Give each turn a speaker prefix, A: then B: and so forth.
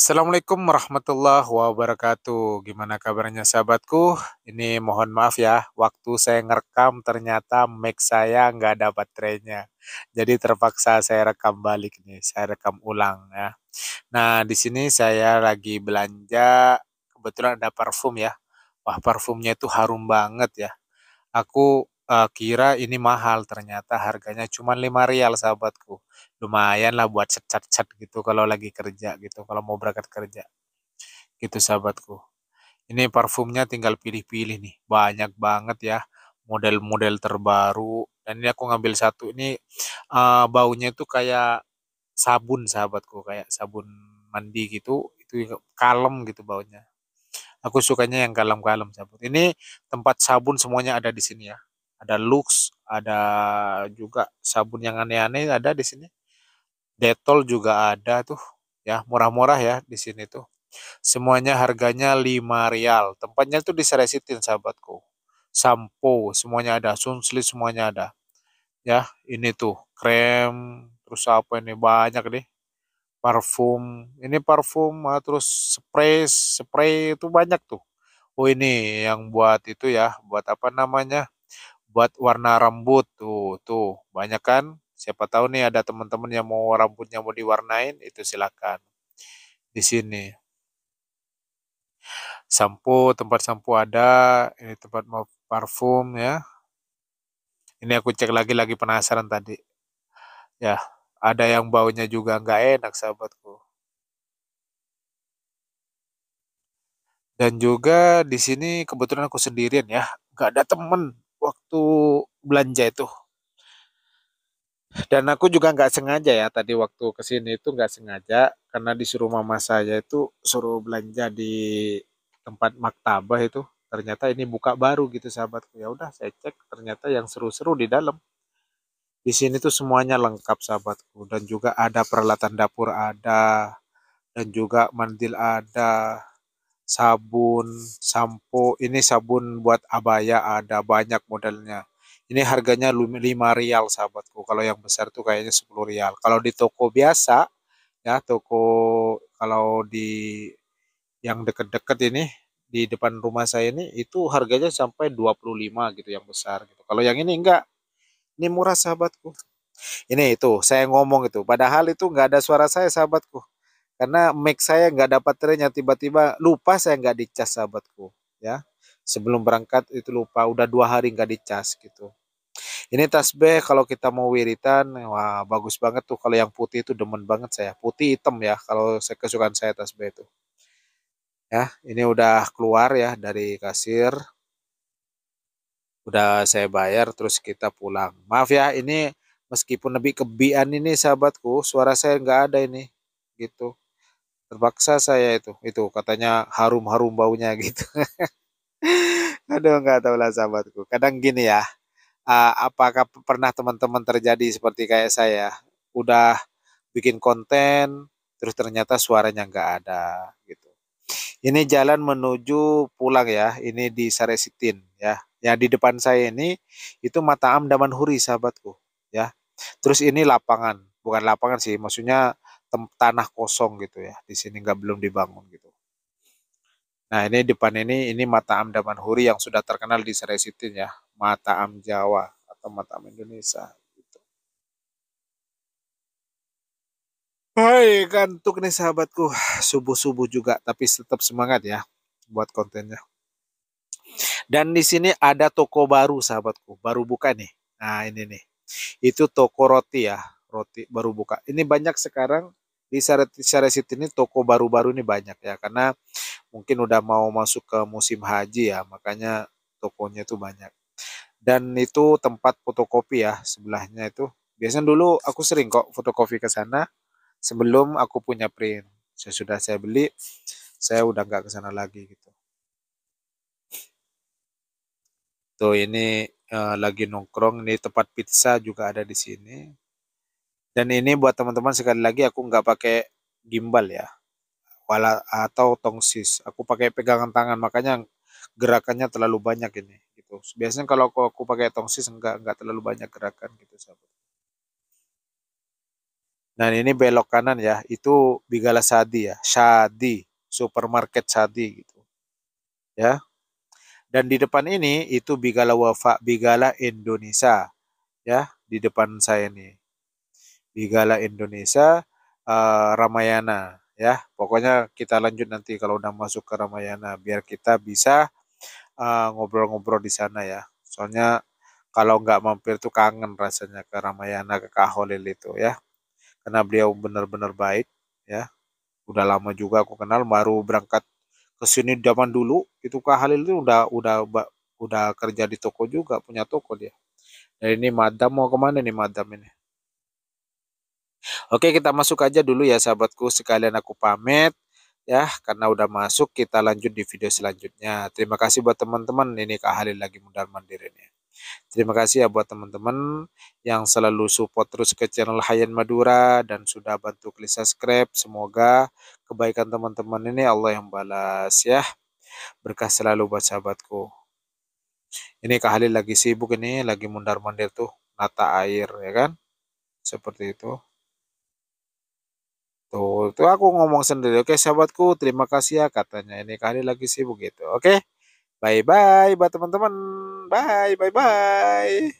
A: Assalamualaikum warahmatullahi wabarakatuh. Gimana kabarnya sahabatku? Ini mohon maaf ya, waktu saya ngerekam ternyata mic saya nggak ada baterainya. Jadi terpaksa saya rekam balik nih, saya rekam ulang ya. Nah, di sini saya lagi belanja, kebetulan ada parfum ya. Wah, parfumnya itu harum banget ya. Aku uh, kira ini mahal ternyata harganya cuma 5 rial sahabatku lumayan lah buat cat-cat gitu kalau lagi kerja gitu kalau mau berangkat kerja gitu sahabatku ini parfumnya tinggal pilih-pilih nih banyak banget ya model-model terbaru dan ini aku ngambil satu ini uh, baunya itu kayak sabun sahabatku kayak sabun mandi gitu itu kalem gitu baunya aku sukanya yang kalem-kalem sahabat ini tempat sabun semuanya ada di sini ya ada Lux, ada juga sabun yang aneh-aneh ada di sini. Detol juga ada tuh, ya murah-murah ya di sini tuh. Semuanya harganya 5 rial. Tempatnya tuh di Seresitin sahabatku. Sampo semuanya ada, sunslit semuanya ada. Ya, ini tuh krem, terus apa ini banyak deh. Parfum, ini parfum, ah, terus spray, spray itu banyak tuh. Oh ini yang buat itu ya, buat apa namanya? buat warna rambut tuh tuh banyak kan siapa tahu nih ada teman-teman yang mau rambutnya mau diwarnain itu silakan di sini sampo tempat sampo ada ini tempat mau parfum ya ini aku cek lagi lagi penasaran tadi ya ada yang baunya juga nggak enak sahabatku dan juga di sini kebetulan aku sendirian ya nggak ada temen waktu belanja itu dan aku juga nggak sengaja ya tadi waktu kesini itu nggak sengaja karena disuruh mama saya itu suruh belanja di tempat maktabah itu ternyata ini buka baru gitu sahabatku ya udah saya cek ternyata yang seru-seru di dalam di sini tuh semuanya lengkap sahabatku dan juga ada peralatan dapur ada dan juga mandil ada sabun, sampo. Ini sabun buat abaya ada banyak modelnya. Ini harganya 5 rial sahabatku. Kalau yang besar tuh kayaknya 10 rial. Kalau di toko biasa ya toko kalau di yang deket-deket ini di depan rumah saya ini itu harganya sampai 25 gitu yang besar gitu. Kalau yang ini enggak. Ini murah sahabatku. Ini itu saya ngomong itu padahal itu enggak ada suara saya sahabatku karena make saya nggak dapat trennya tiba-tiba lupa saya nggak dicas sahabatku ya sebelum berangkat itu lupa udah dua hari nggak dicas gitu ini tas tasbih kalau kita mau wiritan wah bagus banget tuh kalau yang putih itu demen banget saya putih hitam ya kalau saya kesukaan saya tas tasbih itu ya ini udah keluar ya dari kasir udah saya bayar terus kita pulang maaf ya ini meskipun lebih kebian ini sahabatku suara saya nggak ada ini gitu terpaksa saya itu itu katanya harum-harum baunya gitu aduh nggak tahu lah sahabatku kadang gini ya ah, apakah pernah teman-teman terjadi seperti kayak saya udah bikin konten terus ternyata suaranya nggak ada gitu ini jalan menuju pulang ya ini di Saresitin ya ya di depan saya ini itu Mataam Huri sahabatku ya terus ini lapangan bukan lapangan sih maksudnya tanah kosong gitu ya di sini nggak belum dibangun gitu nah ini depan ini ini mata amdaman huri yang sudah terkenal di Serai Sitin ya mata am Jawa atau mata am Indonesia gitu. Hai tuh nih sahabatku subuh subuh juga tapi tetap semangat ya buat kontennya dan di sini ada toko baru sahabatku baru buka nih nah ini nih itu toko roti ya roti baru buka. Ini banyak sekarang di Syariah City ini toko baru-baru ini banyak ya karena mungkin udah mau masuk ke musim haji ya makanya tokonya itu banyak dan itu tempat fotokopi ya sebelahnya itu biasanya dulu aku sering kok fotokopi ke sana sebelum aku punya print sesudah saya beli saya udah nggak ke sana lagi gitu tuh ini uh, lagi nongkrong ini tempat pizza juga ada di sini dan ini buat teman-teman sekali lagi aku nggak pakai gimbal ya. Wala atau tongsis. Aku pakai pegangan tangan makanya gerakannya terlalu banyak ini gitu. Biasanya kalau aku, aku pakai tongsis nggak enggak terlalu banyak gerakan gitu sahabat. Nah ini belok kanan ya, itu Bigala Sadi ya, Sadi, supermarket Sadi gitu. Ya. Dan di depan ini itu Bigala Wafa, Bigala Indonesia ya, di depan saya nih di Indonesia uh, Ramayana ya. Pokoknya kita lanjut nanti kalau udah masuk ke Ramayana biar kita bisa eh, ngobrol-ngobrol uh, di sana ya. Soalnya kalau nggak mampir tuh kangen rasanya ke Ramayana ke Kaholil itu ya. Karena beliau benar-benar baik ya. Udah lama juga aku kenal baru berangkat ke sini zaman dulu itu Kak Halil itu udah udah udah kerja di toko juga punya toko dia. Nah ini madam mau kemana nih madam ini? Oke, kita masuk aja dulu ya sahabatku. Sekalian aku pamit ya karena udah masuk kita lanjut di video selanjutnya terima kasih buat teman-teman ini Kak Halil lagi mundar mandir ya. terima kasih ya buat teman-teman yang selalu support terus ke channel Hayan Madura dan sudah bantu klik subscribe semoga kebaikan teman-teman ini Allah yang balas ya berkah selalu buat sahabatku ini Kak Halil lagi sibuk ini lagi mundar mandir tuh nata air ya kan seperti itu Tuh, gitu. tuh aku ngomong sendiri. Oke, sahabatku, terima kasih ya katanya. Ini kali lagi sibuk gitu. Oke. Bye bye buat teman-teman. Bye bye bye.